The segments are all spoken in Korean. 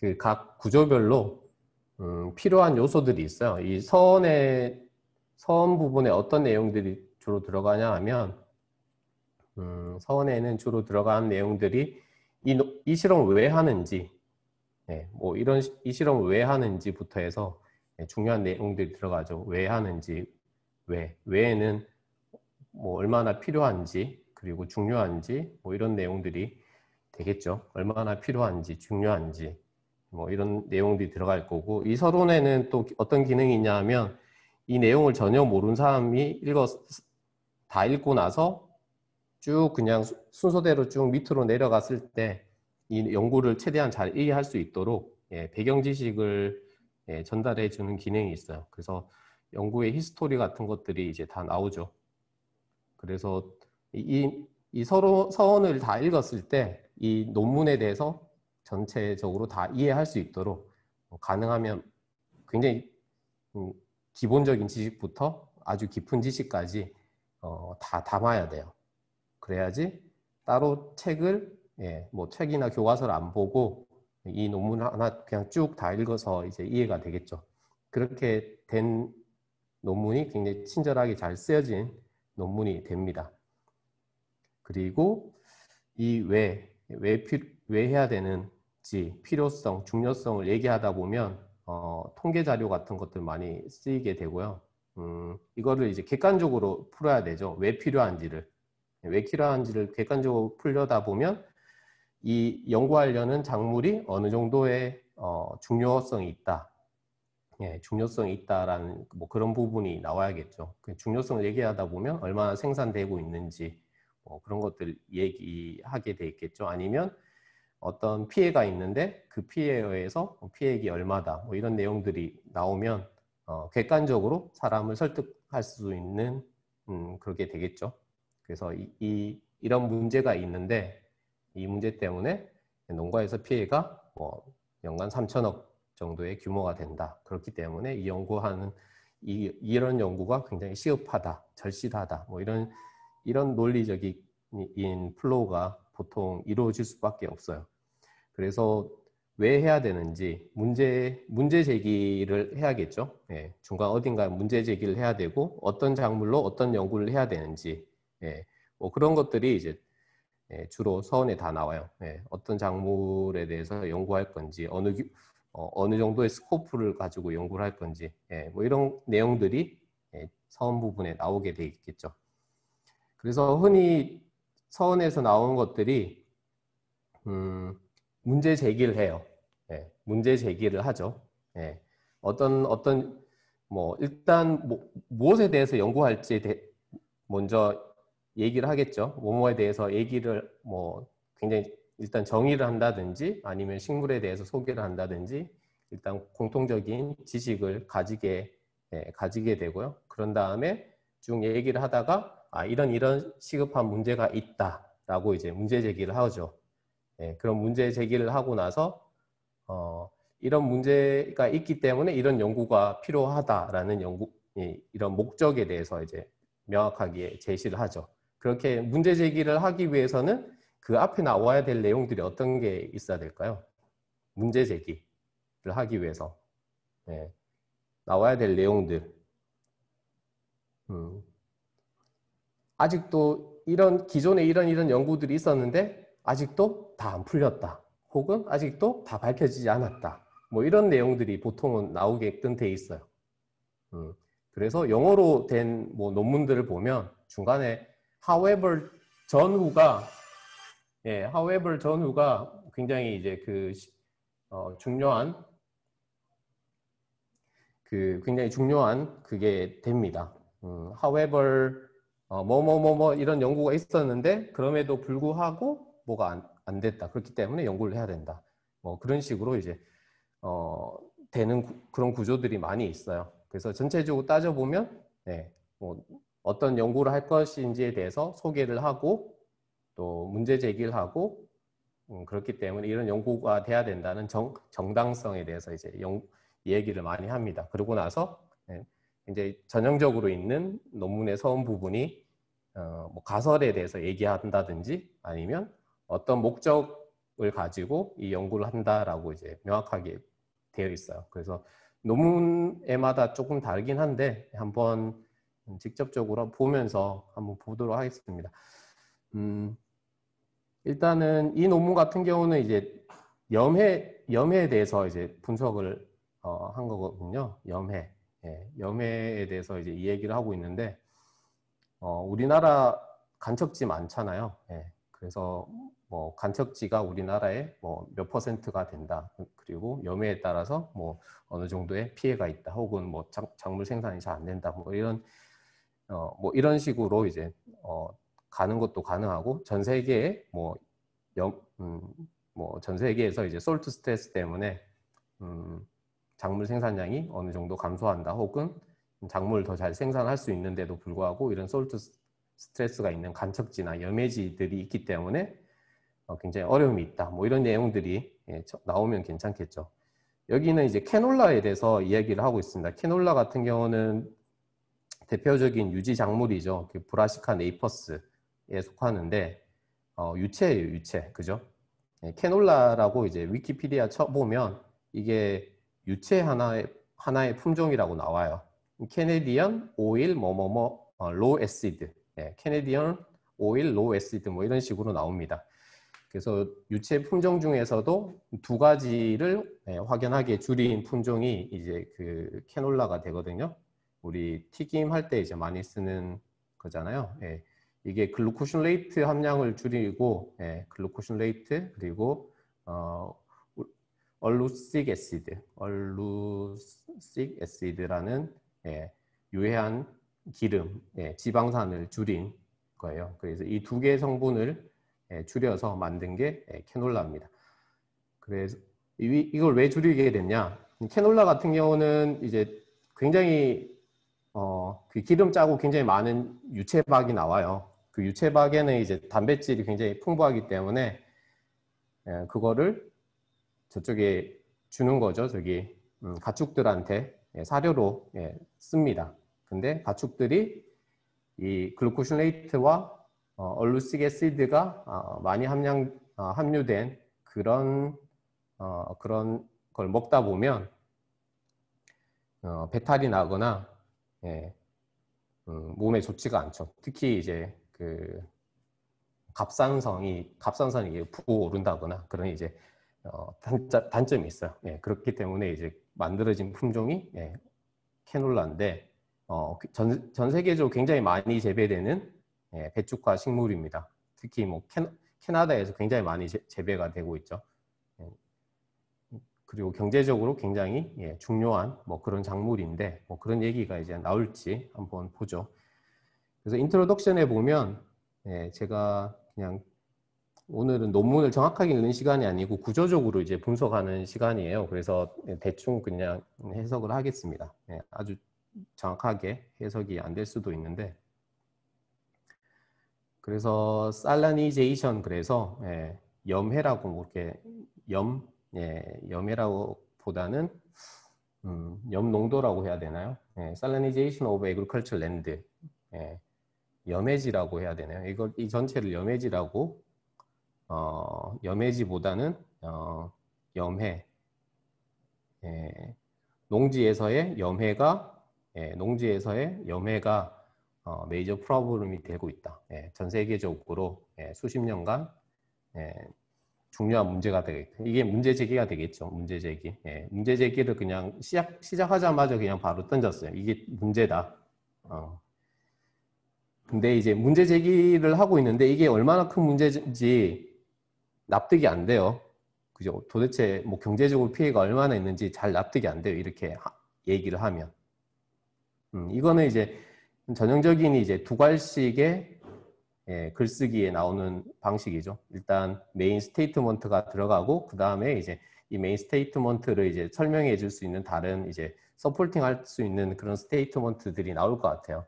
그각 구조별로 음, 필요한 요소들이 있어요. 이 선의 선 부분에 어떤 내용들이 주로 들어가냐 하면 음, 선에는 주로 들어간 내용들이 이, 이실험왜 하는지 네, 뭐 이런 이실험왜 하는지부터 해서 네, 중요한 내용들이 들어가죠. 왜 하는지 왜 왜는 뭐 얼마나 필요한지 그리고 중요한지 뭐 이런 내용들이 되겠죠. 얼마나 필요한지 중요한지 뭐 이런 내용들이 들어갈 거고 이 서론에는 또 어떤 기능이 있냐 하면 이 내용을 전혀 모르는 사람이 읽어 다 읽고 나서 쭉 그냥 순서대로 쭉 밑으로 내려갔을 때 이 연구를 최대한 잘 이해할 수 있도록 예, 배경 지식을 예, 전달해 주는 기능이 있어요. 그래서 연구의 히스토리 같은 것들이 이제 다 나오죠. 그래서 이, 이 서로 서원을 다 읽었을 때 이 논문에 대해서 전체적으로 다 이해할 수 있도록 가능하면 굉장히 음, 기본적인 지식부터 아주 깊은 지식까지 어, 다 담아야 돼요. 그래야지 따로 책을 예, 뭐 책이나 교과서를 안 보고 이 논문 하나 그냥 쭉 다 읽어서 이제 이해가 되겠죠. 그렇게 된 논문이 굉장히 친절하게 잘 쓰여진 논문이 됩니다. 그리고 이 왜, 왜, 왜 해야 되는 복지, 필요성, 중요성을 얘기하다 보면 어, 통계 자료 같은 것들 많이 쓰이게 되고요. 음, 이거를 이제 객관적으로 풀어야 되죠. 왜 필요한지를. 왜 필요한지를 객관적으로 풀려다 보면 이 연구하려는 작물이 어느 정도의 어, 중요성이 있다. 예, 중요성이 있다라는 뭐 그런 부분이 나와야겠죠. 그 중요성을 얘기하다 보면 얼마나 생산되고 있는지 뭐 그런 것들 얘기하게 돼 있겠죠. 아니면 어떤 피해가 있는데 그 피해에 의해서 뭐 피해액이 얼마다 뭐 이런 내용들이 나오면 어, 객관적으로 사람을 설득할 수 있는 음, 그렇게 되겠죠. 그래서 이, 이, 이런 문제가 있는데 이 문제 때문에 농가에서 피해가 뭐 연간 3천억 정도의 규모가 된다. 그렇기 때문에 이 연구하는 이, 이런 연구가 굉장히 시급하다, 절실하다, 뭐 이런 이런 논리적인 플로우가 보통 이루어질 수밖에 없어요. 그래서 왜 해야 되는지 문제 문제 제기를 해야겠죠. 예, 중간 어딘가 문제 제기를 해야 되고 어떤 작물로 어떤 연구를 해야 되는지 예, 뭐 그런 것들이 이제 예, 주로 서원에 다 나와요. 예, 어떤 작물에 대해서 연구할 건지 어느 어, 느 정도의 스코프를 가지고 연구를 할 건지 예, 뭐 이런 내용들이 예, 서원 부분에 나오게 돼 있겠죠. 그래서 흔히 서원에서 나온 것들이 음, 문제 제기를 해요. 예, 문제 제기를 하죠. 예, 어떤 어떤 뭐 일단 뭐, 무엇에 대해서 연구할지 대, 먼저 얘기를 하겠죠. 뭐뭐에 대해서 얘기를 뭐 굉장히 일단 정의를 한다든지 아니면 식물에 대해서 소개를 한다든지 일단 공통적인 지식을 가지게 예, 가지게 되고요. 그런 다음에 쭉 얘기를 하다가 아, 이런 이런 시급한 문제가 있다라고 이제 문제 제기를 하죠. 예, 그런 문제 제기를 하고 나서 어, 이런 문제가 있기 때문에 이런 연구가 필요하다라는 연구 예, 이런 목적에 대해서 이제 명확하게 제시를 하죠. 그렇게 문제 제기를 하기 위해서는 그 앞에 나와야 될 내용들이 어떤 게 있어야 될까요? 문제 제기를 하기 위해서 예, 나와야 될 내용들 음, 아직도 이런 기존에 이런 이런 연구들이 있었는데 아직도 다 안 풀렸다. 혹은 아직도 다 밝혀지지 않았다. 뭐 이런 내용들이 보통은 나오게끔 돼 있어요. 음. 그래서 영어로 된뭐 논문들을 보면 중간에 however 전후가 예, however 전후가 굉장히 이제 그 어, 중요한 그 굉장히 중요한 그게 됩니다. 음, however 어, 뭐뭐뭐뭐 뭐, 뭐, 뭐 이런 연구가 있었는데 그럼에도 불구하고 뭐가 안, 안 됐다. 그렇기 때문에 연구를 해야 된다. 뭐 그런 식으로 이제 어, 되는 구, 그런 구조들이 많이 있어요. 그래서 전체적으로 따져보면 네, 뭐 어떤 연구를 할 것인지에 대해서 소개를 하고 또 문제 제기를 하고 음, 그렇기 때문에 이런 연구가 돼야 된다는 정, 정당성에 대해서 이제 연, 얘기를 많이 합니다. 그러고 나서 네, 이제 전형적으로 있는 논문의 서원 부분이 어, 뭐 가설에 대해서 얘기한다든지 아니면 어떤 목적을 가지고 이 연구를 한다라고 이제 명확하게 되어 있어요. 그래서 논문에마다 조금 다르긴 한데 한번 직접적으로 보면서 한번 보도록 하겠습니다. 음, 일단은 이 논문 같은 경우는 이제 염해 염해에 대해서 이제 분석을 어, 한 거거든요. 염해. 예, 염해에 대해서 이제 이 얘기를 하고 있는데 어, 우리나라 간척지 많잖아요. 예, 그래서 뭐 간척지가 우리나라의 뭐몇 퍼센트가 된다. 그리고 염해에 따라서 뭐 어느 정도의 피해가 있다. 혹은 뭐 작, 물 생산이 잘 안 된다. 뭐 이런 어뭐 이런 식으로 이제 어 가는 것도 가능하고 전 세계에 뭐염뭐전 음, 세계에서 이제 솔트 스트레스 때문에 음 작물 생산량이 어느 정도 감소한다 혹은 작물을 더 잘 생산할 수 있는데도 불구하고 이런 솔트 스트레스가 있는 간척지나 염해지들이 있기 때문에 어, 굉장히 어려움이 있다. 뭐 이런 내용들이 예, 나오면 괜찮겠죠. 여기는 이제 캐놀라에 대해서 이야기를 하고 있습니다. 캐놀라 같은 경우는 대표적인 유지 작물이죠. 그 브라시카 네이퍼스에 속하는데 어, 유채예요, 유채. 그죠? 예, 캐놀라라고 이제 위키피디아 쳐보면 이게 유체 하나의 하나의 품종이라고 나와요. 캐네디언 오일 뭐뭐뭐 로 에시드, 캐네디언 오일 로 에시드 뭐 이런 식으로 나옵니다. 그래서 유체 품종 중에서도 두 가지를 예, 확연하게 줄인 품종이 이제 그 캐놀라가 되거든요. 우리 튀김할 때 이제 많이 쓰는 거잖아요. 예. 이게 글루코신레이트 함량을 줄이고 예, 글루코신레이트 그리고 어, 얼루식 애시드, 얼루식 애시드라는 예, 유해한 기름, 예, 지방산을 줄인 거예요. 그래서 이 두 개의 성분을 예, 줄여서 만든 게 예, 캐놀라입니다. 그래서 이, 이걸 왜 줄이게 됐냐? 캐놀라 같은 경우는 이제 굉장히 어, 그 기름 짜고 굉장히 많은 유채박이 나와요. 그 유채박에는 이제 단백질이 굉장히 풍부하기 때문에 예, 그거를 저쪽에 주는 거죠. 저기 음, 가축들한테 예, 사료로 예, 씁니다. 근데 가축들이 이 글루코신레이트와 어, 얼루시게 시드가 어, 많이 함량, 어, 함유된 그런 어, 그런 걸 먹다 보면 어, 배탈이 나거나 예, 음, 몸에 좋지가 않죠. 특히 이제 그 갑상선이 갑상선이 부어오른다거나 그런 이제 어, 단점이 있어요. 예, 그렇기 때문에 이제 만들어진 품종이 예, 캐놀라인데 어, 그 전, 전 세계적으로 굉장히 많이 재배되는 예, 배추과 식물입니다. 특히 뭐 캐, 캐나다에서 굉장히 많이 재, 배가 되고 있죠. 예, 그리고 경제적으로 굉장히 예, 중요한 뭐 그런 작물인데 뭐 그런 얘기가 이제 나올지 한번 보죠. 그래서 인트로덕션에 보면 예, 제가 그냥 오늘은 논문을 정확하게 읽는 시간이 아니고 구조적으로 이제 분석하는 시간이에요. 그래서 대충 그냥 해석을 하겠습니다. 네, 아주 정확하게 해석이 안 될 수도 있는데 그래서 살라니제이션 그래서 예, 염해라고 뭐 이렇게 염 예, 염해라고 보다는 음, 염농도라고 해야 되나요? 예, 살라니제이션 오브 에그컬처 랜드 염해지라고 해야 되나요? 이걸 이 전체를 염해지라고 어, 염해지보다는 어, 염해 예, 농지에서의 염해가 예, 농지에서의 염해가 어, 메이저 프로블럼이 되고 있다. 예, 전 세계적으로 예, 수십 년간 예, 중요한 문제가 되겠다. 이게 문제 제기가 되겠죠. 문제 제기. 예, 문제 제기를 그냥 시작 시작하자마자 그냥 바로 던졌어요. 이게 문제다. 어. 근데 이제 문제 제기를 하고 있는데 이게 얼마나 큰 문제인지 납득이 안 돼요. 그죠? 도대체 뭐 경제적으로 피해가 얼마나 있는지 잘 납득이 안 돼요. 이렇게 하, 얘기를 하면. 음, 이거는 이제 전형적인 이제 두괄식의 예, 글쓰기에 나오는 방식이죠. 일단 메인 스테이트먼트가 들어가고 그 다음에 이제 이 메인 스테이트먼트를 이제 설명해 줄 수 있는 다른 이제 서포팅할 수 있는 그런 스테이트먼트들이 나올 것 같아요.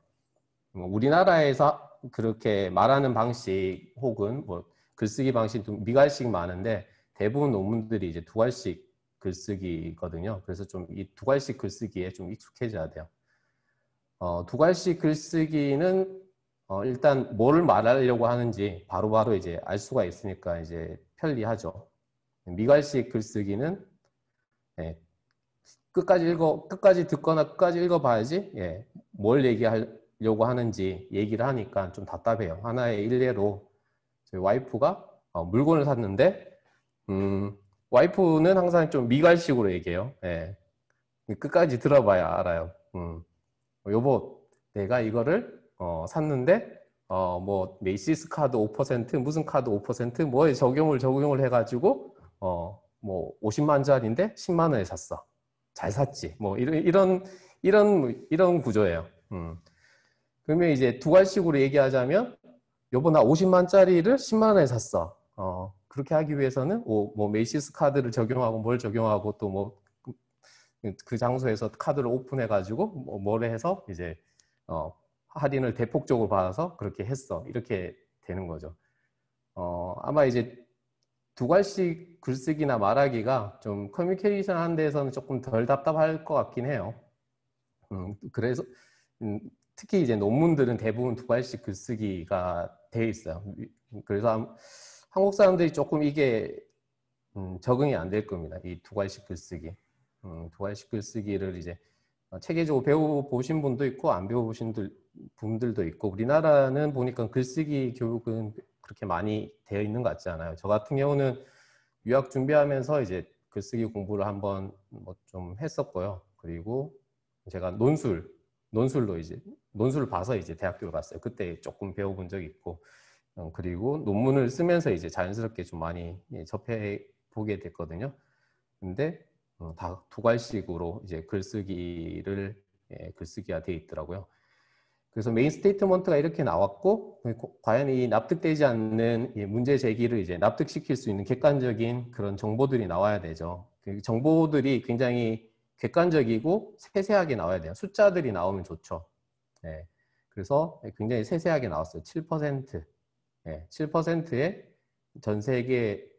음, 우리나라에서 그렇게 말하는 방식 혹은 뭐 글쓰기 방식 좀 미갈씩 많은데 대부분 논문들이 이제 두괄식 글쓰기거든요. 그래서 좀 이 두괄식 글쓰기에 좀 익숙해져야 돼요. 어, 두괄식 글쓰기는 어, 일단 뭘 말하려고 하는지 바로바로 바로 이제 알 수가 있으니까 이제 편리하죠. 미괄식 글쓰기는 예, 끝까지 읽어 끝까지 듣거나 끝까지 읽어봐야지 예, 뭘 얘기하려고 하는지 얘기를 하니까 좀 답답해요. 하나의 일례로 그 와이프가 어, 물건을 샀는데 음, 와이프는 항상 좀 미갈식으로 얘기해요. 예. 끝까지 들어봐야 알아요. 음. 어, 여보, 내가 이거를 어, 샀는데 어, 뭐 메이시스 카드 5% 무슨 카드 5% 뭐에 적용을 적용을 해가지고 어, 뭐 50만 짜인데 10만 원에 샀어. 잘 샀지. 뭐 이런 이런 이런 이런 구조예요. 음. 그러면 이제 두 갈식으로 얘기하자면 요번 나 50만짜리를 10만 원에 샀어. 어, 그렇게 하기 위해서는 오, 뭐 메이시스 카드를 적용하고 뭘 적용하고 또 뭐 그 장소에서 카드를 오픈해 가지고 뭐 뭐래 해서 이제 어, 할인을 대폭적으로 받아서 그렇게 했어. 이렇게 되는 거죠. 어, 아마 이제 두괄식 글쓰기나 말하기가 좀 커뮤니케이션 하는 데에서는 조금 덜 답답할 것 같긴 해요. 음, 그래서 음, 특히 이제 논문들은 대부분 두괄식 글쓰기가 돼 있어요. 그래서 한국 사람들이 조금 이게 음, 적응이 안 될 겁니다. 이 두괄식 글쓰기. 음, 두괄식 글쓰기를 이제 어, 체계적으로 배워보신 분도 있고 안 배워보신 분들도 있고 우리나라는 보니까 글쓰기 교육은 그렇게 많이 되어 있는 것 같지 않아요. 저 같은 경우는 유학 준비하면서 이제 글쓰기 공부를 한번 뭐좀 했었고요. 그리고 제가 논술 논술로 이제 논술 을 봐서 이제 대학교를 갔어요. 그때 조금 배워본 적이 있고 어, 그리고 논문을 쓰면서 이제 자연스럽게 좀 많이 예, 접해 보게 됐거든요. 근데 어, 다 두괄식으로 이제 글쓰기를 예, 글쓰기가 돼 있더라고요. 그래서 메인 스테이트먼트가 이렇게 나왔고 그 과연 이 납득되지 않는 예, 문제 제기를 이제 납득시킬 수 있는 객관적인 그런 정보들이 나와야 되죠. 그 정보들이 굉장히 객관적이고 세세하게 나와야 돼요. 숫자들이 나오면 좋죠. 네. 그래서 굉장히 세세하게 나왔어요. 7%. 네. 7%의 전 세계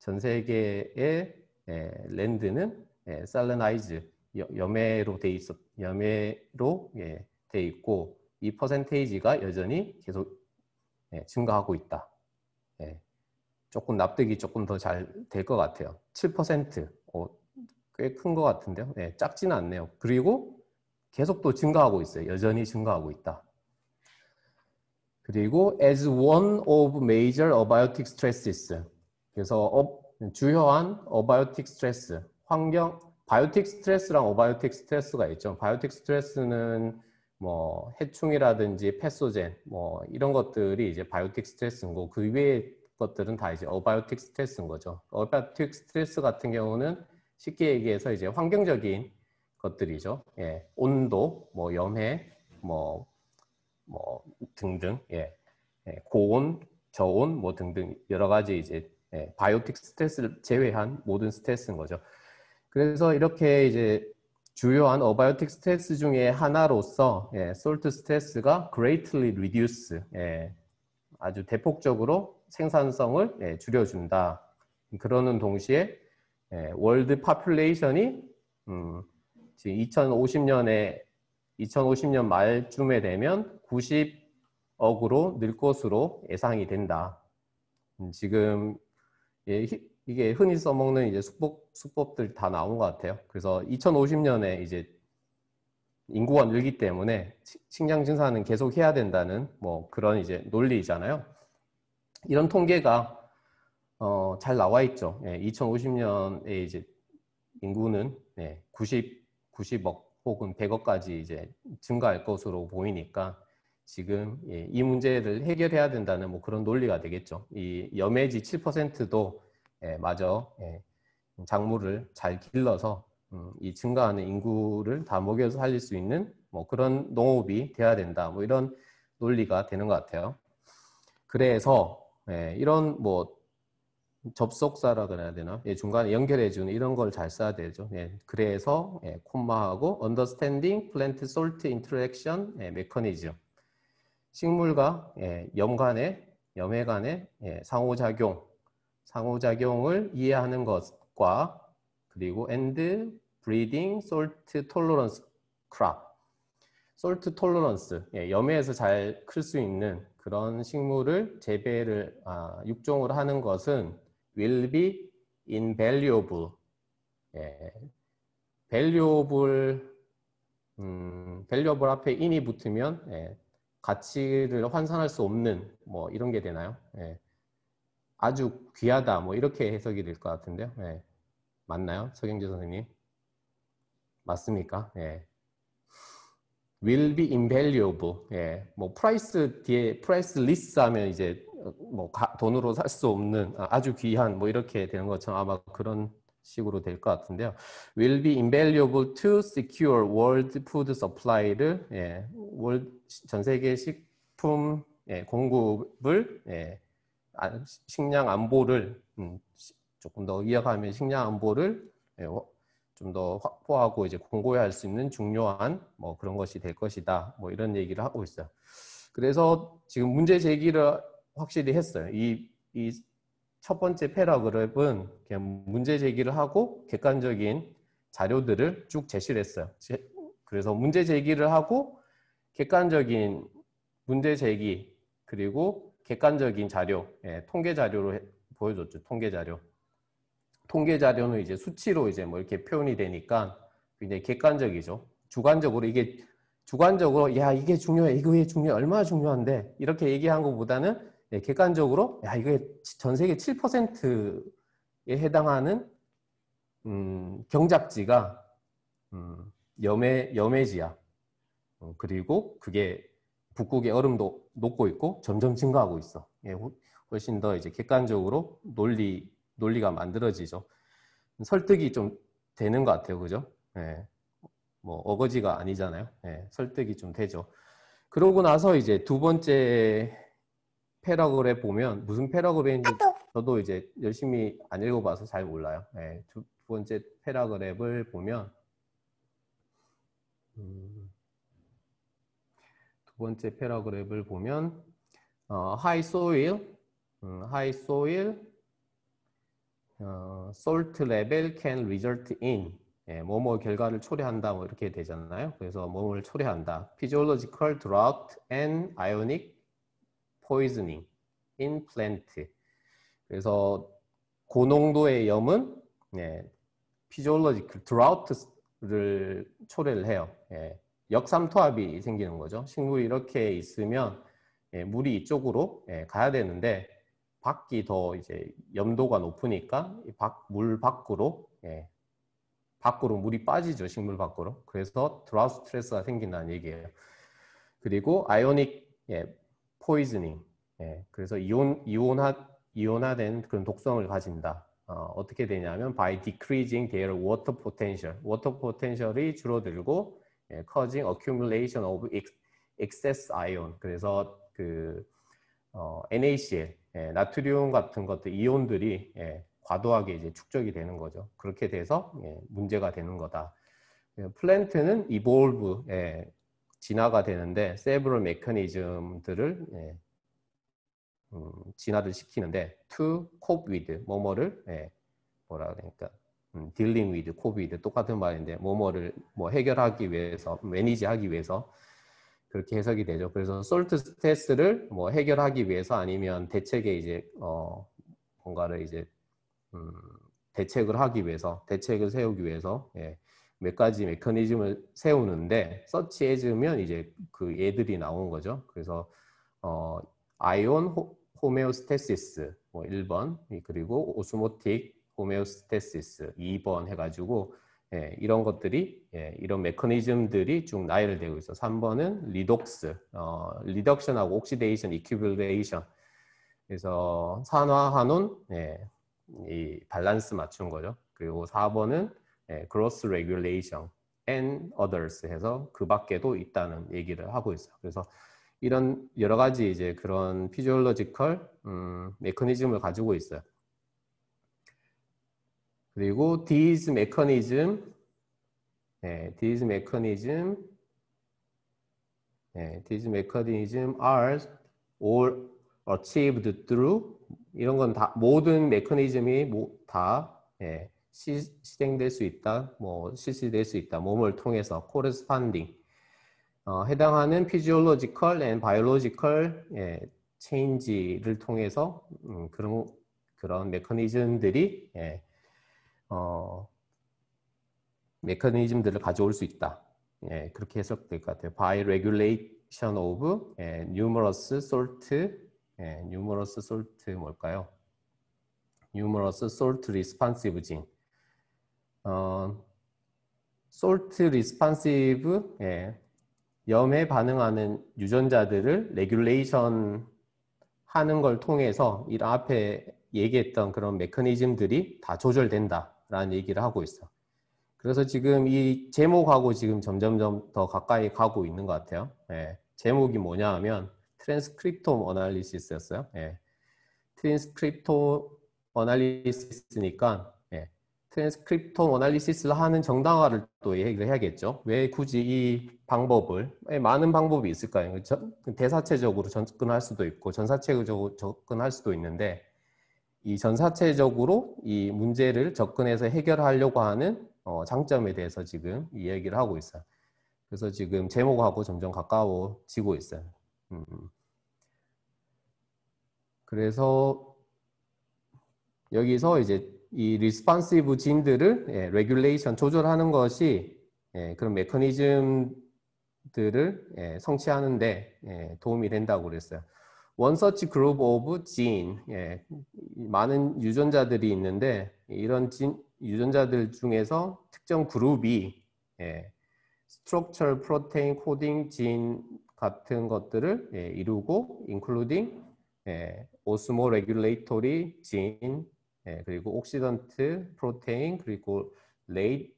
전 세계의 예, 랜드는 살레나이즈 예, 염해로 돼 있어 염해로 돼 있고 이 퍼센테이지가 여전히 계속 증가하고 있다. 조금 납득이 조금 더 잘 될 것 같아요. 7% 꽤큰것 같은데요. 네, 작지는 않네요. 그리고 계속 또 증가하고 있어요. 여전히 증가하고 있다. 그리고 as one of major abiotic stresses. 그래서 어, 주요한 어바이오틱 스트레스, 환경, 바이오틱 스트레스랑 어바이오틱 스트레스가 있죠. 바이오틱 스트레스는 뭐 해충이라든지 패소젠 뭐 이런 것들이 이제 바이오틱 스트레스인 거고 그 위에 것들은 다 이제 어바이오틱 스트레스인 거죠. 어바이오틱 스트레스 같은 경우는 쉽게 얘기해서 이제 환경적인 것들이죠. 예, 온도, 뭐 염해, 뭐, 뭐 등등, 예, 예, 고온, 저온, 뭐 등등 여러 가지 이제 예, 바이오틱 스트레스를 제외한 모든 스트레스인 거죠. 그래서 이렇게 이제 주요한 어바이오틱 스트레스 중에 하나로서 예, 솔트 스트레스가 greatly reduce, 예, 아주 대폭적으로 생산성을 예, 줄여준다. 그러는 동시에 예, 월드 파퓰레이션이 음, 지금 2050년에 2050년 말쯤에 되면 90억으로 늘 것으로 예상이 된다. 음, 지금 예, 히, 이게 흔히 써먹는 이제 수법 수법들 다 나온 것 같아요. 그래서 2050년에 이제 인구가 늘기 때문에 식량 증산은 계속 해야 된다는 뭐 그런 이제 논리잖아요. 이런 통계가 어, 잘 나와 있죠. 예, 2050년에 이제 인구는 예, 90 90억 혹은 100억까지 이제 증가할 것으로 보이니까 지금 예, 이 문제를 해결해야 된다는 뭐 그런 논리가 되겠죠. 이 염해지 7%도 예, 마저 예, 작물을 잘 길러서 음, 이 증가하는 인구를 다 먹여서 살릴 수 있는 뭐 그런 농업이 돼야 된다. 뭐 이런 논리가 되는 것 같아요. 그래서 예, 이런 뭐 접속사라 그래야 되나? 예, 중간에 연결해 주는 이런 걸 잘 써야 되죠. 예, 그래서 예, 콤마하고 understanding plant salt interaction 예, mechanism 식물과 예, 염간의 염해간의 예, 상호작용 상호작용을 이해하는 것과 그리고 and breeding salt tolerance crop 솔트 톨러런스, 염해에서 잘 클 수 있는 그런 식물을 재배를 아, 육종을 하는 것은 will be invaluable. 예. valuable, 음, valuable 앞에 in이 붙으면 예. 가치를 환산할 수 없는 뭐 이런 게 되나요? 예. 아주 귀하다 뭐 이렇게 해석이 될 것 같은데요. 예. 맞나요? 서경재 선생님? 맞습니까? 예. will be invaluable. 예. 뭐 price 뒤에 price list 하면 이제 뭐 돈으로 살 수 없는 아, 아주 귀한 뭐 이렇게 되는 것처럼 아마 그런 식으로 될 것 같은데요. Will be invaluable to secure world food supply를 예, 전 세계 식품 예, 공급을 예, 아, 식량 안보를 음, 조금 더 이어가면 식량 안보를 예, 좀더 확보하고 이제 공고해 할 수 있는 중요한 뭐 그런 것이 될 것이다. 뭐 이런 얘기를 하고 있어요. 그래서 지금 문제 제기를 확실히 했어요. 이, 이 번째 패러그랩은 문제 제기를 하고 객관적인 자료들을 쭉 제시를 했어요. 그래서 문제 제기를 하고 객관적인 문제 제기 그리고 객관적인 자료, 예, 통계 자료로 해, 보여줬죠. 통계 자료. 통계 자료는 이제 수치로 이제 뭐 이렇게 표현이 되니까 굉장히 객관적이죠. 주관적으로 이게 주관적으로 야 이게 중요해 이거 중요해 얼마나 중요한데 이렇게 얘기한 것보다는 네, 객관적으로 야 이게 전 세계 7%에 해당하는 음, 경작지가 음, 염해 염해지야. 어, 그리고 그게 북극의 얼음도 녹고 있고 점점 증가하고 있어. 예, 훨씬 더 이제 객관적으로 논리 논리가 만들어지죠. 설득이 좀 되는 것 같아요, 그죠? 예, 뭐 어거지가 아니잖아요. 예, 설득이 좀 되죠. 그러고 나서 이제 두 번째 패러그랩 보면 무슨 패러그랩인지 저도 이제 열심히 안 읽어봐서 잘 몰라요. 네, 두 번째 패러그랩을 보면 두 번째 패러그랩을 음, 보면 어, high soil, 음, high soil, 어, salt level can result in 예, 뭐뭐 뭐 결과를 초래한다 뭐 이렇게 되잖아요. 그래서 뭐뭐를 초래한다. physiological drought and ionic poisoning in plant. 그래서 고농도의 그 염은 예, physiological drought를 초래를 해요. 예, 역삼토압이 생기는 거죠. 식물이 이렇게 있으면 예, 물이 이쪽으로 예, 가야 되는데 밖이 더 이제 염도가 높으니까 밖, 물 밖으로 예, 밖으로 물이 빠지죠 식물 밖으로 그래서 드라우 스트레스가 생긴다는 얘기예요 그리고 아이오닉 예, 포이즈닝. 예, 그래서 이온 이온화 이온화된 그런 독성을 가진다. 어, 어 떻게 되냐면 by decreasing their water potential, water potential이 줄어들고 예, causing accumulation of excess ion. 그래서 그 어, NaCl, 예, 나트륨 같은 것들 이온들이 예, 과도하게 이제 축적이 되는 거죠. 그렇게 돼서 예, 문제가 되는 거다. 플랜트는 예, evolve, 예, 진화가 되는데 세브럴 메커니즘들을 예, 음, 진화를 시키는데 to cope with 뭐뭐를 예, 뭐라 그러니까 음, dealing with, c o p i t 똑같은 말인데 뭐뭐를 뭐 해결하기 위해서 매니지하기 위해서 그렇게 해석이 되죠. 그래서 솔트 스트레스를 뭐 해결하기 위해서 아니면 대책에 이제 어 뭔가를 이제 음, 대책을 하기 위해서 대책을 세우기 위해서 예, 몇 가지 메커니즘을 세우는데 서치해주면 이제 그 얘들이 나온 거죠. 그래서 어, 아이온 호, 호메오스테시스 뭐 1번 그리고 오스모틱 호메오스테시스 2번 해가지고 예, 이런 것들이 예, 이런 메커니즘들이 쭉나열 되고 있어. 3번은 리독스, 어, 리덕션하고 옥시데이션, 이큐빌레이션. 그래서 산화환원, 예, 이 밸런스 맞춘 거죠. 그리고 4번은 예, c r o s s Regulation and Others 해서 그 밖에도 있다는 얘기를 하고 있어요. 그래서 이런 여러 가지 이제 그런 피지올로지컬 음, 메커니즘을 가지고 있어요. 그리고 디즈 메커니즘, 예, 디즈 메커니즘, 예, 디즈 메커니즘 are all achieved through 이런 건 다 모든 메커니즘이 다 예, 시, 실행될 수 있다, 뭐 실시될 수 있다, 몸을 통해서 corresponding 어, 해당하는 physiological and biological 예, change를 통해서 음, 그런 그런 메커니즘들이 예, 어, 메커니즘들을 가져올 수 있다. 예, 그렇게 해석될 것 같아요. By regulation of 예, numerous salt, 예, numerous salt 뭘까요? numerous salt responsive gene. 어, 솔트 리스판시브 예, 염에 반응하는 유전자들을 레귤레이션 하는 걸 통해서 이 앞에 얘기했던 그런 메커니즘들이 다 조절된다라는 얘기를 하고 있어. 그래서 지금 이 제목하고 지금 점점점 더 가까이 가고 있는 것 같아요. 예. 제목이 뭐냐 하면 트랜스크립톰 어널리시스였어요. 예. 트랜스크립톰 어널리시스니까 트랜스크립톰 어널리시스를 하는 정당화를 또 얘기를 해야겠죠. 왜 굳이 이 방법을 예, 많은 방법이 있을까요? 대사체적으로 접근할 수도 있고 전사체적으로 접근할 수도 있는데 이 전사체적으로 이 문제를 접근해서 해결하려고 하는 어, 장점에 대해서 지금 이야기를 하고 있어요. 그래서 지금 제목하고 점점 가까워지고 있어요. 음. 그래서 여기서 이제 이 리스폰시브 진들을 예, 레귤레이션 조절하는 것이 예, 그런 메커니즘들을 예, 성취하는데 예, 도움이 된다고 그랬어요. 원 서치 그룹 오브 진 많은 유전자들이 있는데 이런 진, 유전자들 중에서 특정 그룹이 예, 스트럭처 프로테인 코딩 진 같은 것들을 예, 이루고 including 예, 오스모 레귤레이토리 진 예, 그리고 옥시던트, 프로테인, 그리고 레이드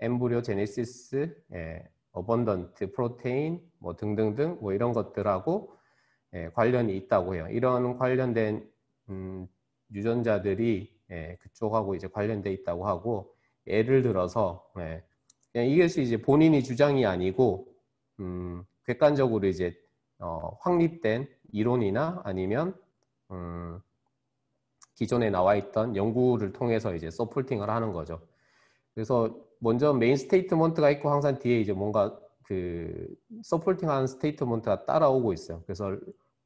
엠브리오 제네시스, 예, 어번던트, 프로테인 뭐 등등등 뭐 이런 것들하고 예, 관련이 있다고 해요. 이런 관련된 음, 유전자들이 예, 그쪽하고 이제 관련돼 있다고 하고 예를 들어서 예, 이것이 이제 본인이 주장이 아니고 음, 객관적으로 이제 어, 확립된 이론이나 아니면 음, 기존에 나와 있던 연구를 통해서 이제 서폴팅을 하는 거죠. 그래서 먼저 메인 스테이트먼트가 있고 항상 뒤에 이제 뭔가 그 서폴팅한 스테이트먼트가 따라오고 있어요. 그래서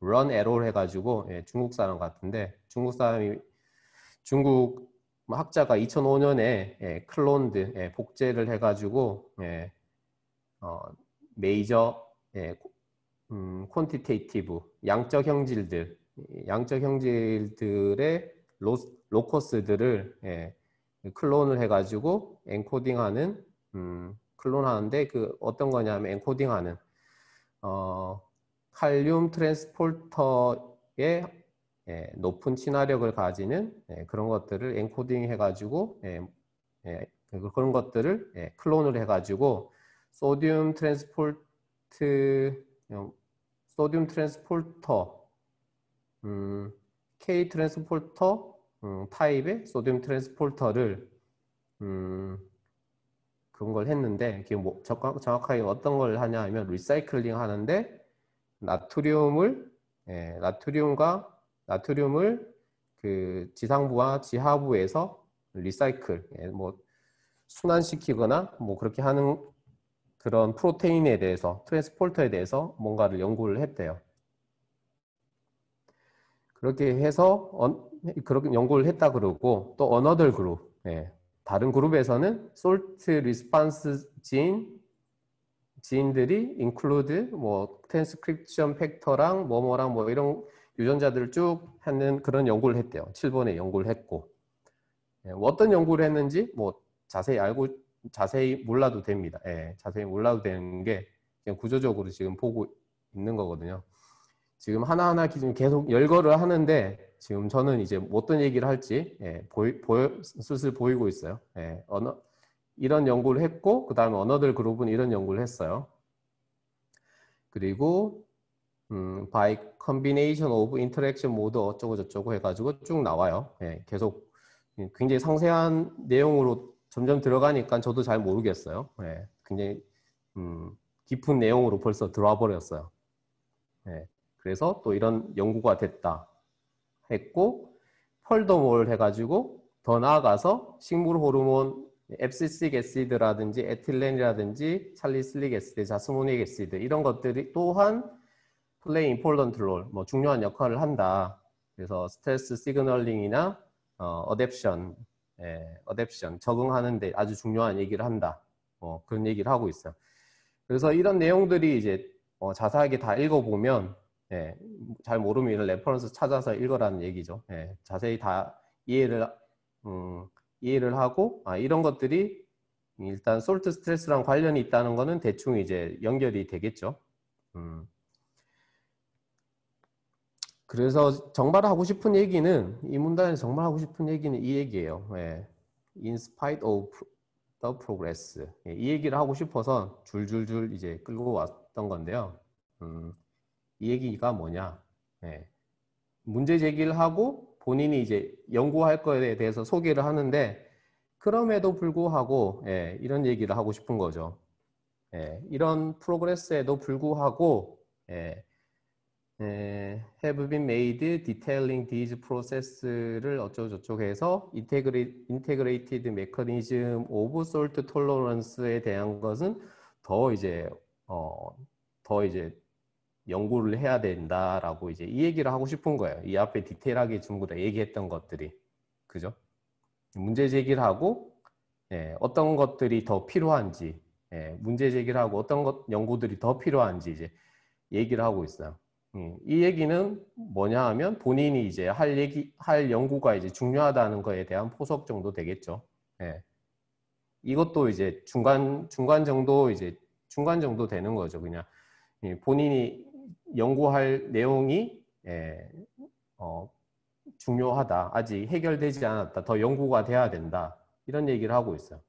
run error 해가지고 예, 중국 사람 같은데 중국 사람이 중국 학자가 2005년에 예, 클론드 예, 복제를 해가지고 예, 어, 메이저 예, 음, 콘티테이티브 양적 형질들 양적 형질들의 로, 로커스들을 예, 클론을 해가지고 엔코딩하는 음, 클론하는데 그 어떤 거냐면 엔코딩하는 어, 칼륨 트랜스포터의 예, 높은 친화력을 가지는 예, 그런 것들을 엔코딩 해가지고 예, 예 그, 그런 것들을 예, 클론을 해가지고 소듐 트랜스포트 음, 소듐 트랜스포터 음, K 트랜스포터 음, 타입의 소듐 트랜스포터를 음, 그런 걸 했는데 이게 뭐 정확하게 어떤 걸 하냐 하면 리사이클링 하는데 나트륨을 예, 나트륨과 나트륨을 그 지상부와 지하부에서 리사이클 예, 뭐 순환시키거나 뭐 그렇게 하는 그런 프로테인에 대해서 트랜스포터에 대해서 뭔가를 연구를 했대요. 그렇게 해서 언, 그렇게 연구를 했다 그러고 또 a n 들 그룹 예. 다른 그룹에서는 솔트 리스판스 지인 지인들이 include 뭐 transcription 팩터랑 뭐뭐랑 뭐 이런 유전자들을 쭉 하는 그런 연구를 했대요. 7번에 연구를 했고 예, 어떤 연구를 했는지 뭐 자세히 알고 자세히 몰라도 됩니다. 예, 자세히 몰라도 되는 게 그냥 구조적으로 지금 보고 있는 거거든요. 지금 하나하나 기준 계속 열거를 하는데 지금 저는 이제 어떤 얘기를 할지 예, 보이, 보여, 슬슬 보이고 있어요. 예, 언어, 이런 연구를 했고 그 다음에 언어들 그룹은 이런 연구를 했어요. 그리고 음, by combination of interaction mode 어쩌고 저쩌고 해가지고 쭉 나와요. 예, 계속 굉장히 상세한 내용으로 점점 들어가니까 저도 잘 모르겠어요. 예, 굉장히 음, 깊은 내용으로 벌써 들어와 버렸어요. 예. 그래서 또 이런 연구가 됐다 했고 펄더몰 해가지고 더 나아가서 식물 호르몬 앱시식 애시드라든지 에틸렌이라든지 찰리슬릭 애시드, 자스모닉 애시드 이런 것들이 또한 플레이 임폴던트 롤, 뭐 중요한 역할을 한다. 그래서 스트레스 시그널링이나 어, 어댑션, 에, 예, 어댑션 적응하는데 아주 중요한 얘기를 한다. 뭐 그런 얘기를 하고 있어요. 그래서 이런 내용들이 이제 어, 자세하게 다 읽어보면 예, 잘 모르면 이런 레퍼런스 찾아서 읽어라는 얘기죠. 예, 자세히 다 이해를 음, 이해를 하고 아, 이런 것들이 일단 솔트 스트레스랑 관련이 있다는 것은 대충 이제 연결이 되겠죠. 음. 그래서 정말 하고 싶은 얘기는 이 문단에 정말 하고 싶은 얘기는 이 얘기예요. 예. In spite of the progress 예, 이 얘기를 하고 싶어서 줄줄줄 이제 끌고 왔던 건데요. 음. 이 얘기가 뭐냐. 네. 문제 제기를 하고 본인이 이제 연구할 거에 대해서 소개를 하는데 그럼에도 불구하고 예, 이런 얘기를 하고 싶은 거죠. 예, 이런 프로그레스에도 불구하고 예, 예, have been made detailing these process를 어쩌고저쩌고 해서 integrated mechanism of salt tolerance에 대한 것은 더 이제 어, 더 이제 연구를 해야 된다라고 이제 이 얘기를 하고 싶은 거예요. 이 앞에 디테일하게 전부 다 얘기했던 것들이 그죠? 문제 제기를 하고 예, 어떤 것들이 더 필요한지 예, 문제 제기를 하고 어떤 것 연구들이 더 필요한지 이제 얘기를 하고 있어요. 음, 이 얘기는 뭐냐 하면 본인이 이제 할 얘기 할 연구가 이제 중요하다는 거에 대한 포석 정도 되겠죠. 예. 이것도 이제 중간 중간 정도 이제 중간 정도 되는 거죠. 그냥 본인이 연구할 내용이 예, 어, 중요하다. 아직 해결되지 않았다. 더 연구가 돼야 된다. 이런 얘기를 하고 있어요.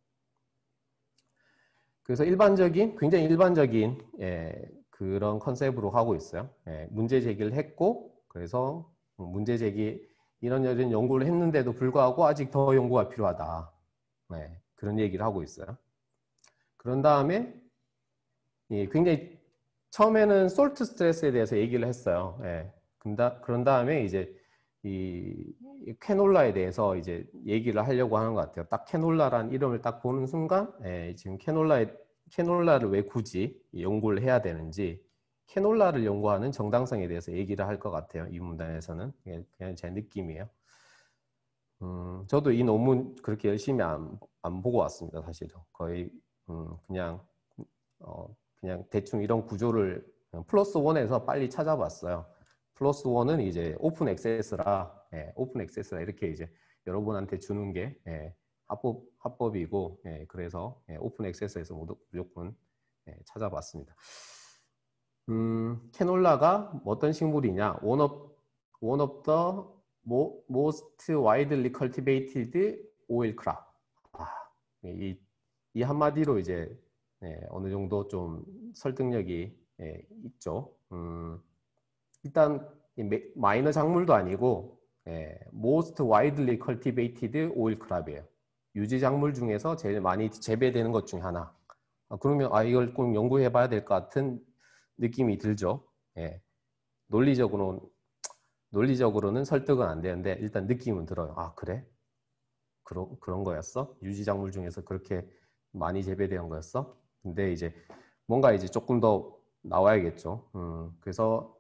그래서 일반적인, 굉장히 일반적인 예, 그런 컨셉으로 하고 있어요. 예, 문제 제기를 했고, 그래서 문제 제기 이런 여런 연구를 했는데도 불구하고 아직 더 연구가 필요하다. 네, 그런 얘기를 하고 있어요. 그런 다음에 예, 굉장히 처음에는 솔트 스트레스에 대해서 얘기를 했어요. 예. 그런 다음에 이제 이 캐놀라에 대해서 이제 얘기를 하려고 하는 것 같아요. 딱 캐놀라란 이름을 딱 보는 순간 예, 지금 캐놀라 캐놀라를 왜 굳이 연구를 해야 되는지 캐놀라를 연구하는 정당성에 대해서 얘기를 할 것 같아요. 이 문단에서는 그냥 제 느낌이에요. 음, 저도 이 논문 그렇게 열심히 안, 안 보고 왔습니다. 사실은 거의 음, 그냥 어, 그냥 대충 이런 구조를 플러스 원에서 빨리 찾아봤어요. 플러스 원은 이제 오픈 액세스라 예, 오픈 액세스라 이렇게 이제 여러분한테 주는 게 예, 합법 합법이고 예, 그래서 예, 오픈 액세스에서 모두 무조건 예, 찾아봤습니다. 음, 캐놀라가 어떤 식물이냐? One of one of the most widely cultivated oil crop. 아, 이, 이 한마디로 이제 네, 어느 정도 좀 설득력이 예, 있죠. 음, 일단 마이너 작물도 아니고 예, most widely cultivated oil crap이에요. 유지 작물 중에서 제일 많이 재배되는 것 중 하나. 아, 그러면 아 이걸 꼭 연구해 봐야 될 것 같은 느낌이 들죠. 예. 논리적으로 논리적으로는 설득은 안 되는데 일단 느낌은 들어요. 아 그래? 그런 그런 거였어? 유지 작물 중에서 그렇게 많이 재배되 거였어? 근데 이제 뭔가 이제 조금 더 나와야겠죠. 음, 그래서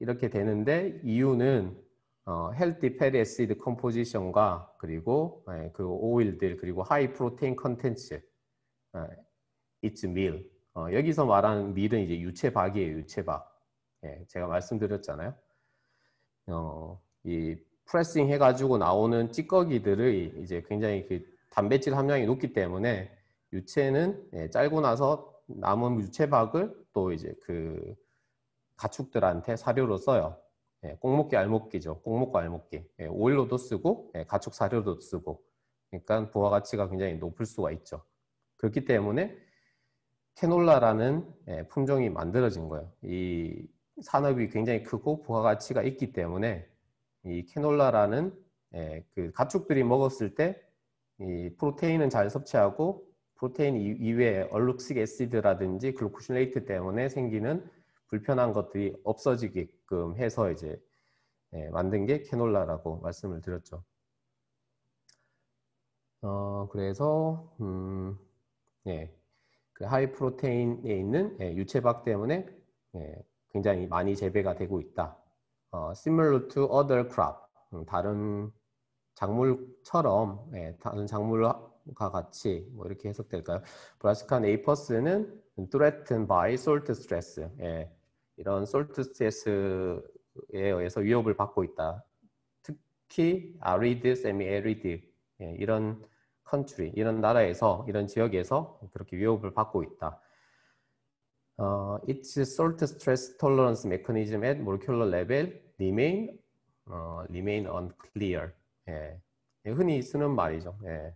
이렇게 되는데 이유는 어, 헬디 페리 애시드 컴포지션과 그리고 예, 그 오일들 그리고 하이 프로테인 컨텐츠 예, it's meal 어, 여기서 말하는 밀은 이제 유채박이에요 유채박 예, 제가 말씀드렸잖아요 어, 이 프레싱 해가지고 나오는 찌꺼기들을 이제 굉장히 그 단백질 함량이 높기 때문에 유채는 예, 짧고 나서 남은 유채박을 또 이제 그 가축들한테 사료로 써요. 예, 꼭목기, 알목기죠. 꼭목과 알목기. 예, 오일로도 쓰고 예, 가축 사료도 쓰고 그러니까 부화 가치가 굉장히 높을 수가 있죠. 그렇기 때문에 캐놀라라는 예, 품종이 만들어진 거예요. 이 산업이 굉장히 크고 부화 가치가 있기 때문에 이 캐놀라라는 예, 그 가축들이 먹었을 때 이 프로테인은 잘 섭취하고 프로테인 이외에 얼룩식 에시드라든지 글루코신레이트 때문에 생기는 불편한 것들이 없어지게끔 해서 이제 예, 만든 게 캐놀라라고 말씀을 드렸죠. 어, 그래서 음, 예, 그 하이 프로테인에 있는 예, 유체박 때문에 예, 굉장히 많이 재배가 되고 있다. 어, similar to other crop, 음, 다른 작물처럼 예, 다른 작물과 과 같이 뭐 이렇게 해석될까요? 브라시칸 에이퍼스는 threatened by salt stress 예, 이런 salt stress에 의해서 위협을 받고 있다. 특히 arid, semi-arid 예, 이런 컨트리 이런 나라에서 이런 지역에서 그렇게 위협을 받고 있다. 어, its salt stress tolerance mechanism at molecular level remain 어, remain unclear. 예, 흔히 쓰는 말이죠. 예.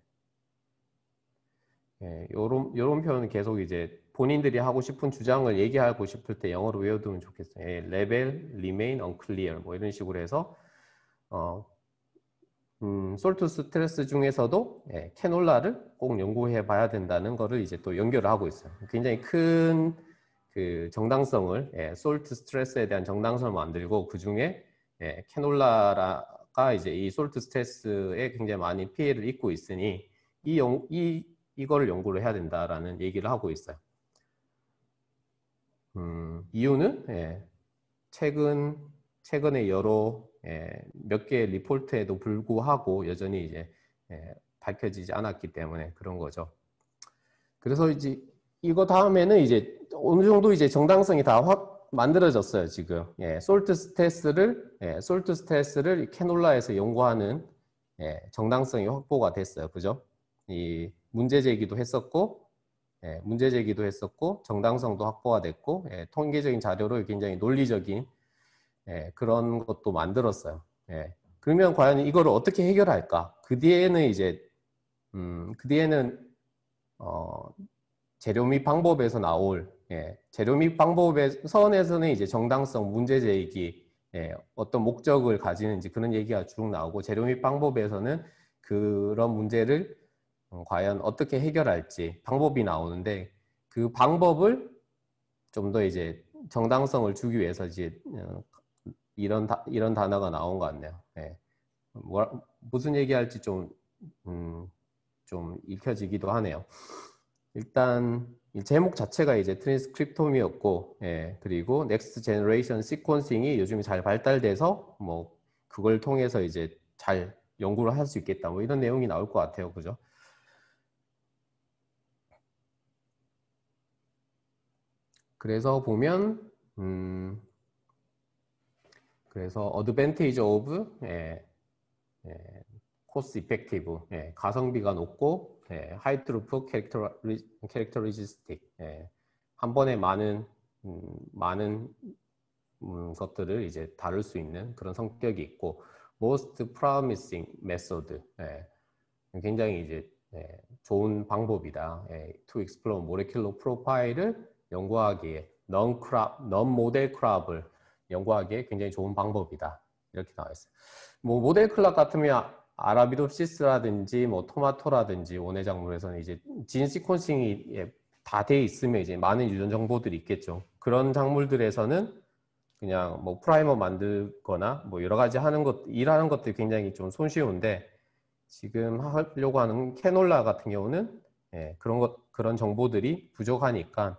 예, 요런 요런 표현은 계속 이제 본인들이 하고 싶은 주장을 얘기하고 싶을 때 영어로 외워두면 좋겠어요. 예, level, remain, unclear 뭐 이런 식으로 해서 어, 음, 솔트 스트레스 중에서도 예, 캐놀라를 꼭 연구해 봐야 된다는 거를 이제 또 연결을 하고 있어요. 굉장히 큰 그 정당성을 예, 솔트 스트레스에 대한 정당성을 만들고 그 중에 예, 캐놀라가 이제 이 솔트 스트레스에 굉장히 많이 피해를 입고 있으니 이, 영, 이 이걸 연구를 해야 된다라는 얘기를 하고 있어요. 음, 이유는 예, 최근 최근에 여러 예, 몇 개의 리포트에도 불구하고 여전히 이제 예, 밝혀지지 않았기 때문에 그런 거죠. 그래서 이제 이거 다음에는 이제 어느 정도 이제 정당성이 다 확 만들어졌어요 지금. 예, 솔트 스테스를 예, 솔트 스테스를 캐놀라에서 연구하는 예, 정당성이 확보가 됐어요. 그죠? 이 문제 제기도 했었고 예, 문제 제기도 했었고 정당성도 확보가 됐고 예, 통계적인 자료를 굉장히 논리적인 예, 그런 것도 만들었어요. 예. 그러면 과연 이거를 어떻게 해결할까? 그 뒤에는 이제 음, 그 뒤에는 어, 재료 및 방법에서 나올 예, 재료 및 방법의 선에서는 이제 정당성, 문제 제기, 예, 어떤 목적을 가지는지 그런 얘기가 쭉 나오고 재료 및 방법에서는 그런 문제를 어, 과연 어떻게 해결할지 방법이 나오는데 그 방법을 좀 더 이제 정당성을 주기 위해서 이제 어, 이런 다, 이런 단어가 나온 것 같네요. 네. 뭐, 무슨 얘기할지 좀, 음, 읽혀지기도 하네요. 일단 제목 자체가 이제 트랜스크립톰이었고, 예, 그리고 넥스트 제너레이션 시퀀싱이 요즘잘 발달돼서 뭐 그걸 통해서 이제 잘 연구를 할 수 있겠다, 뭐 이런 내용이 나올 것 같아요, 그죠? 그래서 보면 음 그래서 어드밴테이지 오브 예, 예, 코스 이펙티브 예, 가성비가 높고 예, 하이 트루프 캐릭터리스틱 예, 한 번에 많은 음, 많은 음, 것들을 이제 다룰 수 있는 그런 성격이 있고 most promising method 예, 굉장히 이제 예, 좋은 방법이다. 예, to explore molecular profile을 연구하기에 넌크 n 넌 모델 크 n o 을 연구하기에 굉장히 좋은 방법이다. 이렇게 나와 있어요. 뭐 모델 클럽 같으면 아라비도시스라든지뭐 토마토라든지 원예 작물에서는 이제 진 시퀀싱이 다 돼 있으면 이제 많은 유전 정보들이 있겠죠. 그런 작물들에서는 그냥 뭐 프라이머 만들거나 뭐 여러 가지 하는 것 일하는 것들이 굉장히 좀 손쉬운데 지금 하려고 하는 캐놀라 같은 경우는 예, 그런 것 그런 정보들이 부족하니까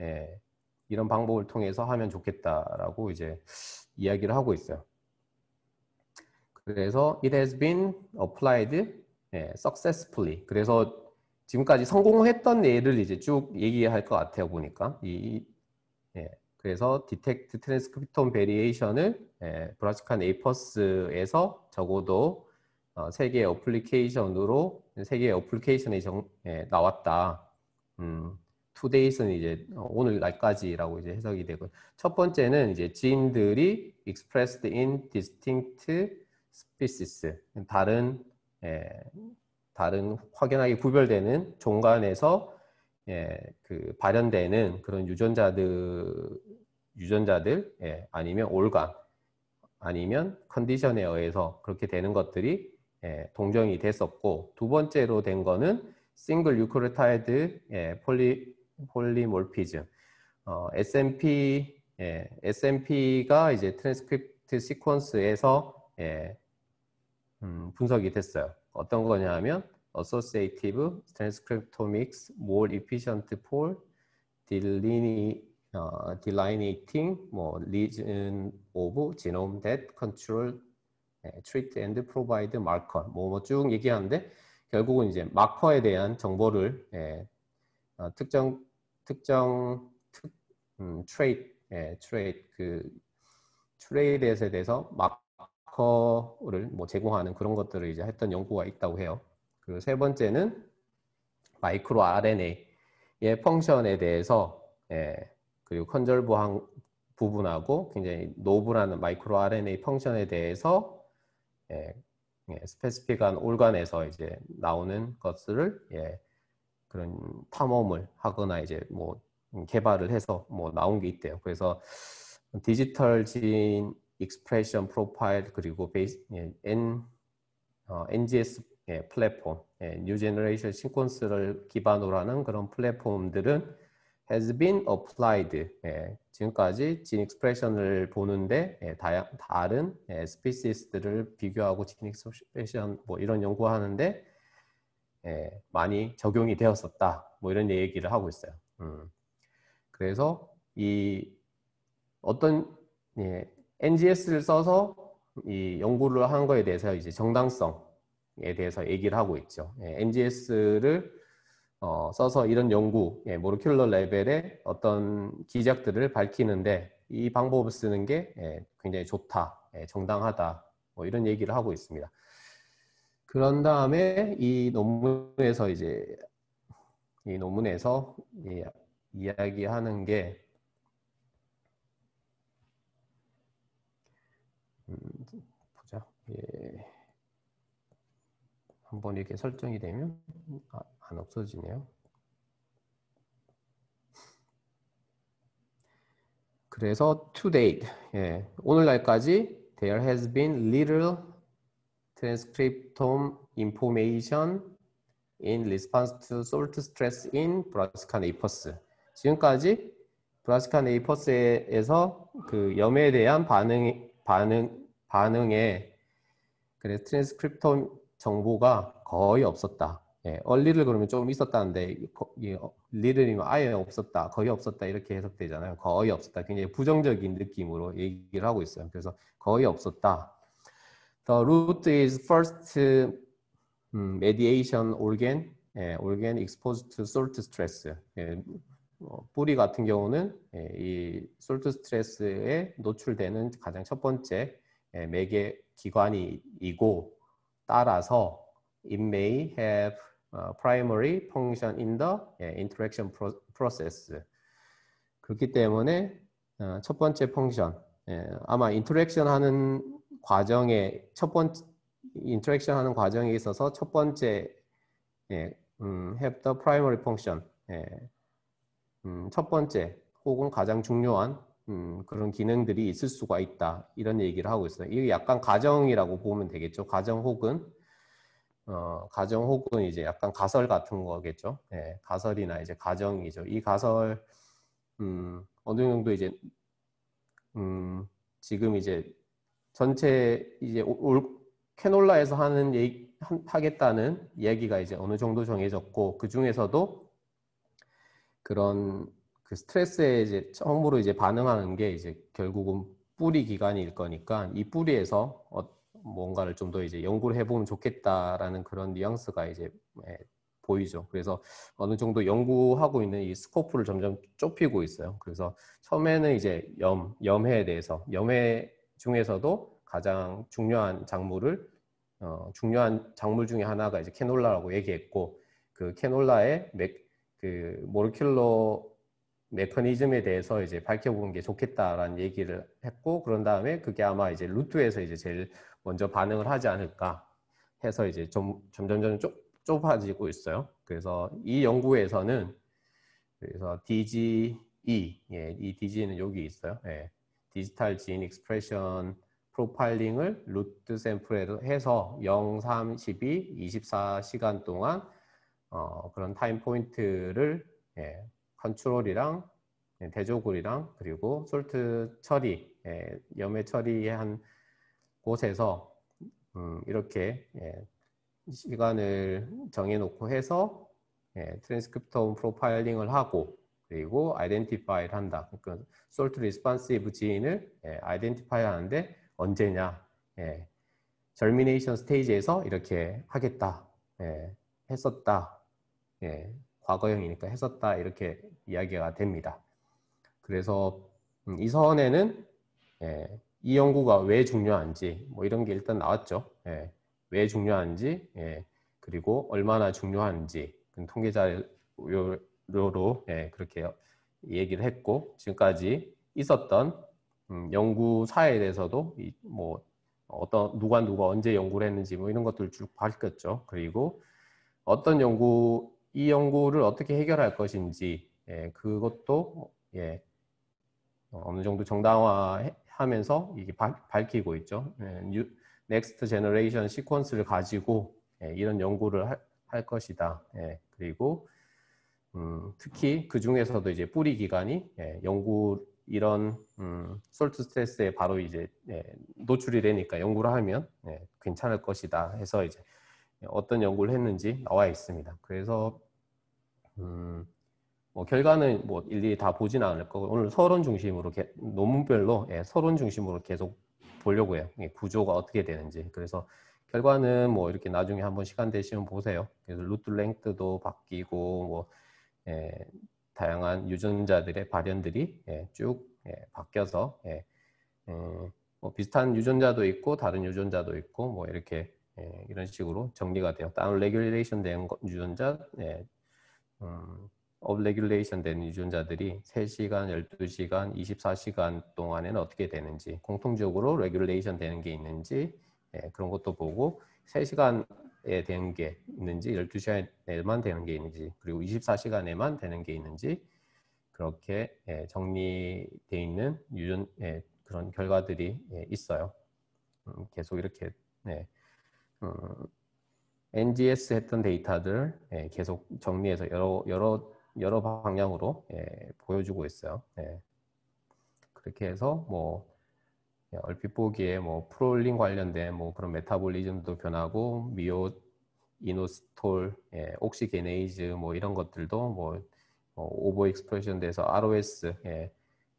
예, 이런 방법을 통해서 하면 좋겠다라고 이제 이야기를 하고 있어요. 그래서 it has been applied 예, successfully. 그래서 지금까지 성공했던 예를 이제 쭉 얘기할 것 같아요 보니까 이 예, 그래서 detect transcriptome variation을 예, 브라시칸 에이퍼스에서 적어도 어, 세계 어플리케이션으로 세계 어플리케이션이 정, 예, 나왔다. 음, 투데이스는 이제 어, 오늘 날까지라고 이제 해석이 되고 첫 번째는 이제 지인들이 expressed in distinct species 다른 예, 다른 확연하게 구별되는 종간에서 예, 그 발현되는 그런 유전자들 유전자들 예, 아니면 올간 아니면 컨디션에 의해서 그렇게 되는 것들이 예, 동정이 됐었고 두 번째로 된 거는 싱글 유크로타이드 예, 폴리 폴리몰피즘. 어, SMP, 예, SMP가 이제 트랜스크립트 시퀀스에서 예, 음, 분석이 됐어요. 어떤 거냐 하면 associative, transcriptomics, more efficient pole, delineating, 뭐 region of genome that control, treat and provide marker 뭐쭉 얘기하는데 결국은 이제 마커에 대한 정보를 어, 특정 특정 특, 음, 트레이드 예, 트레이드 그 트레이드에 대해서 마커를 뭐 제공하는 그런 것들을 이제 했던 연구가 있다고 해요. 그리고 세 번째는 마이크로 RNA의 펑션에 대해서 예, 그리고 컨절브 한 부분하고 굉장히 노브라는 마이크로 RNA 펑션에 대해서 예, 예, 스페시픽한 올간에서 이제 나오는 것을 예, 그런 탐험을 하거나 이제 뭐 개발을 해서 뭐 나온 게 있대요. 그래서 디지털 진 익스프레션 프로파일 그리고 베이스 예, N 어, NGS 예, 플랫폼 예, New Generation Sequence를 기반으로 하는 그런 플랫폼들은 has been applied 예, 지금까지 진 익스프레션을 보는데 예, 다, 양 다른 예, 스피시스들을 비교하고 진 익스프레션 뭐 이런 연구하는데 예, 많이 적용이 되었었다. 뭐 이런 얘기를 하고 있어요. 음. 그래서 이 어떤 예, NGS를 써서 이 연구를 한 거에 대해서 이제 정당성에 대해서 얘기를 하고 있죠. 예, NGS를 어, 써서 이런 연구, 예, 모르큘러 레벨의 어떤 기작들을 밝히는데 이 방법을 쓰는 게 예, 굉장히 좋다, 예, 정당하다, 뭐 이런 얘기를 하고 있습니다. 그런 다음에 이 논문에서 이제 이 논문에서 이야기하는 게 음, 보자. 예. 한번 이렇게 설정이 되면 아, 안 없어지네요. 그래서 to date, 예, 오늘날까지 there has been little transcriptome information in response to salt stress in 브라시카 네이퍼스. 지금까지 브라스카 네이퍼스에서 그 염에 대한 반응 반응 반응에 그래 트랜스크립톤 정보가 거의 없었다. 예, 얼리를 그러면 조금 있었다는데 예, 리들이면 아예 없었다, 거의 없었다 이렇게 해석되잖아요. 거의 없었다. 굉장히 부정적인 느낌으로 얘기를 하고 있어요. 그래서 거의 없었다. The root is first um, mediation organ, 예, organ exposed to salt stress. 예, 어, 뿌리 같은 경우는 예, 이 솔트 스트레스에 노출되는 가장 첫 번째 예, 매개 기관이고 따라서 it may have primary function in the interaction process. 그렇기 때문에 첫 번째 펑션 아마 인터랙션 하는 과정에 첫 번째 인터랙션 하는 과정에 있어서 첫 번째 예, 음, have the primary function 예, 음, 첫 번째 혹은 가장 중요한 음, 그런 기능들이 있을 수가 있다 이런 얘기를 하고 있어요. 이게 약간 가정이라고 보면 되겠죠. 가정 혹은 어, 가정 혹은 이제 약간 가설 같은 거겠죠. 예, 가설이나 이제 가정이죠. 이 가설 음, 어느 정도 이제 음, 지금 이제 전체 이제 올 캐놀라에서 하는 얘기, 하겠다는 얘기가 이제 어느 정도 정해졌고 그 중에서도 그런 그 스트레스에 이제 처음으로 이제 반응하는 게 이제 결국은 뿌리 기관일 거니까 이 뿌리에서 어, 뭔가를 좀 더 이제 연구를 해보면 좋겠다라는 그런 뉘앙스가 이제 예, 보이죠. 그래서 어느 정도 연구하고 있는 이 스코프를 점점 좁히고 있어요. 그래서 처음에는 이제 염, 염해에 대해서 염해 중에서도 가장 중요한 작물을 어, 중요한 작물 중에 하나가 이제 캐놀라라고 얘기했고 그 캐놀라의 맥, 그 모르큘러 메커니즘에 대해서 이제 밝혀보는 게 좋겠다라는 얘기를 했고 그런 다음에 그게 아마 이제 루트에서 이제 제일 먼저 반응을 하지 않을까 해서 이제 점, 점점점 좁, 좁아지고 있어요. 그래서 이 연구에서는 그래서 DGE, 예, 이 DGE는 여기 있어요. 예. 디지털 지인 익스프레션 프로파일링을 루트 샘플에 서 해서 0, 3, 12, 24시간 동안 어, 그런 타임 포인트를 예, 컨트롤이랑 예, 대조굴이랑 그리고 솔트 처리, 예, 염해 처리한 곳에서 음, 이렇게 예, 시간을 정해놓고 해서 예, 트랜스크립톤 프로파일링을 하고 그리고 아이덴티파이를 한다. 그러니까 솔트 리스판시브 지인을 아이덴티파이 하는데 언제냐? 예. 절미네이션 스테이지에서 이렇게 하겠다. 예. 했었다. 예. 과거형이니까 했었다. 이렇게 이야기가 됩니다. 그래서 음, 이서에는 예. 이 연구가 왜 중요한지 뭐 이런 게 일단 나왔죠. 예. 왜 중요한지 예. 그리고 얼마나 중요한지 통계자 로 예, 그렇게 얘기를 했고 지금까지 있었던 음, 연구 사에 대해서도 이, 뭐 어떤 누가 누가 언제 연구를 했는지 뭐 이런 것들 쭉 밝혔죠. 그리고 어떤 연구 이 연구를 어떻게 해결할 것인지 예, 그것도 예, 어느 정도 정당화하면서 이게 바, 밝히고 있죠. 예, 뉴, 넥스트 제너레이션 시퀀스를 가지고 예, 이런 연구를 할, 할 것이다. 예, 그리고 음, 특히 그 중에서도 이제 뿌리 기간이 예, 연구 이런 음, 솔트 스트레스에 바로 이제 예, 노출이 되니까 연구를 하면 예, 괜찮을 것이다 해서 이제 어떤 연구를 했는지 나와 있습니다. 그래서 음, 뭐 결과는 뭐 일일이 다 보진 않을 거고 오늘 서론 중심으로 개, 논문별로 예, 서론 중심으로 계속 보려고 해요. 예, 구조가 어떻게 되는지 그래서 결과는 뭐 이렇게 나중에 한번 시간 되시면 보세요. 그래서 루트 랭크도 바뀌고 뭐 예, 다양한 유전자들의 발현들이 예, 쭉 예, 바뀌어서 예, 음, 뭐 비슷한 유전자도 있고 다른 유전자도 있고 뭐 이렇게 예, 이런 식으로 정리가 돼요. 다운 레귤레이션 된 유전자, 예, 음, 업 레귤레이션 된 유전자들이 3시간, 12시간, 24시간 동안에는 어떻게 되는지 공통적으로 레귤레이션 되는 게 있는지 예, 그런 것도 보고 3시간 되는 게 있는지 12시간 에만 되는 게 있는지 그리고 24시간 에만 되는 게 있는지 그렇게 정리되어 있는 유전 그런 결과들이 있어요. 음, 계속 이렇게 네. 음, NGS 했던 데이터들 계속 정리해서 여러 여러 여러 방향으로 보여주고 있어요. 네. 그렇게 해서 뭐 예, 얼핏 보기에 뭐프롤링 관련된 뭐 그런 메타볼리즘도 변하고 미오 이노스톨, 예, 옥시게네이즈 뭐 이런 것들도 뭐, 뭐 어, 오버 익스프레션 돼서 ROS 예,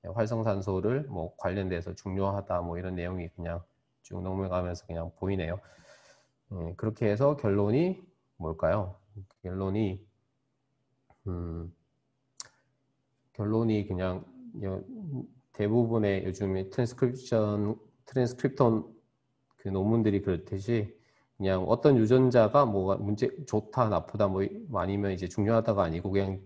예, 활성산소를 뭐 관련돼서 중요하다 뭐 이런 내용이 그냥 쭉 넘어가면서 그냥 보이네요. 예, 그렇게 해서 결론이 뭘까요? 결론이 음, 결론이 그냥 대부분의 요즘에 트랜스크립션 트랜스크립턴 그 논문들이 그렇듯이 그냥 어떤 유전자가 뭐가 문제 좋다 나쁘다 뭐, 뭐 아니면 이제 중요하다가 아니고 그냥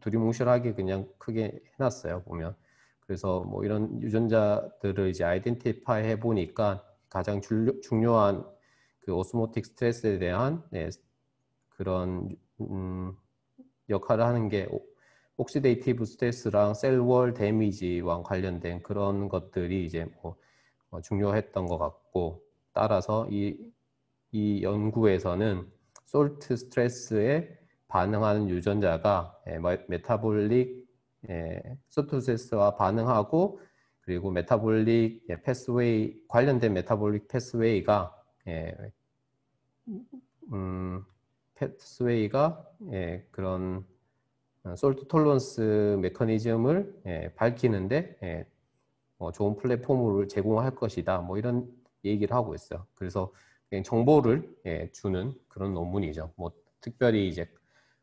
두리뭉실하게 그냥 크게 해놨어요 보면 그래서 뭐 이런 유전자들을 이제 아이덴티파이 해보니까 가장 중요, 한그 오스모틱 스트레스에 대한 네, 그런 음, 역할을 하는 게 옥시데이티브 스트레스랑 셀 월 데미지와 관련된 그런 것들이 이제 뭐 어, 중요했던 것 같고 따라서 이, 이 연구에서는 솔트 스트레스에 반응하는 유전자가 메타볼릭 솔트 스트레스와 반응하고 그리고 메타볼릭 패스웨이 예, 관련된 메타볼릭 패스웨이가 예, 음, 패스웨이가 예, 그런 솔트 톨런스 메커니즘을 밝히는데 예, 뭐 좋은 플랫폼을 제공할 것이다. 뭐 이런 얘기를 하고 있어요. 그래서 정보를 예, 주는 그런 논문이죠. 뭐 특별히 이제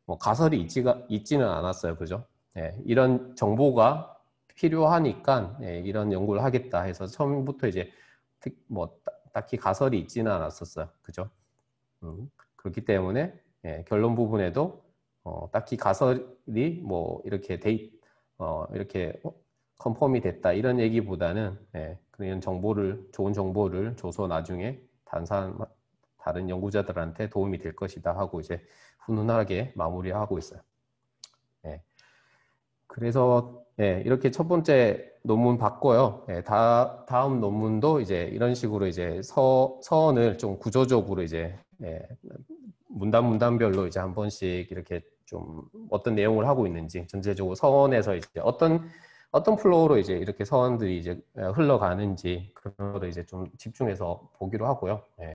뭐 가설이 있지가 있지는 않았어요. 그죠? 예, 이런 정보가 필요하니까 이런 연구를 하겠다 해서 처음부터 이제 뭐 딱히 가설이 있지는 않았었어요. 그죠? 음, 그렇기 때문에 결론 부분에도 어, 딱히 가설이 뭐 이렇게 돼이 어, 이렇게 어, 컨펌이 됐다 이런 얘기보다는 예, 그런 정보를 좋은 정보를 줘서 나중에 단산 다른 연구자들한테 도움이 될 것이다 하고 이제 훈훈하게 마무리하고 있어요. 예. 그래서 예, 이렇게 첫 번째 논문 봤고요. 예, 다, 다음 논문도 이제 이런 식으로 이제 서, 서언을 좀 구조적으로 이제 예, 문단 문단별로 이제 한 번씩 이렇게 좀 어떤 내용을 하고 있는지 전체적으로 서원에서 이제 어떤 어떤 플로우로 이제 이렇게 서원들이 이제 흘러가는지 그런 거를 이제 좀 집중해서 보기로 하고요. 예.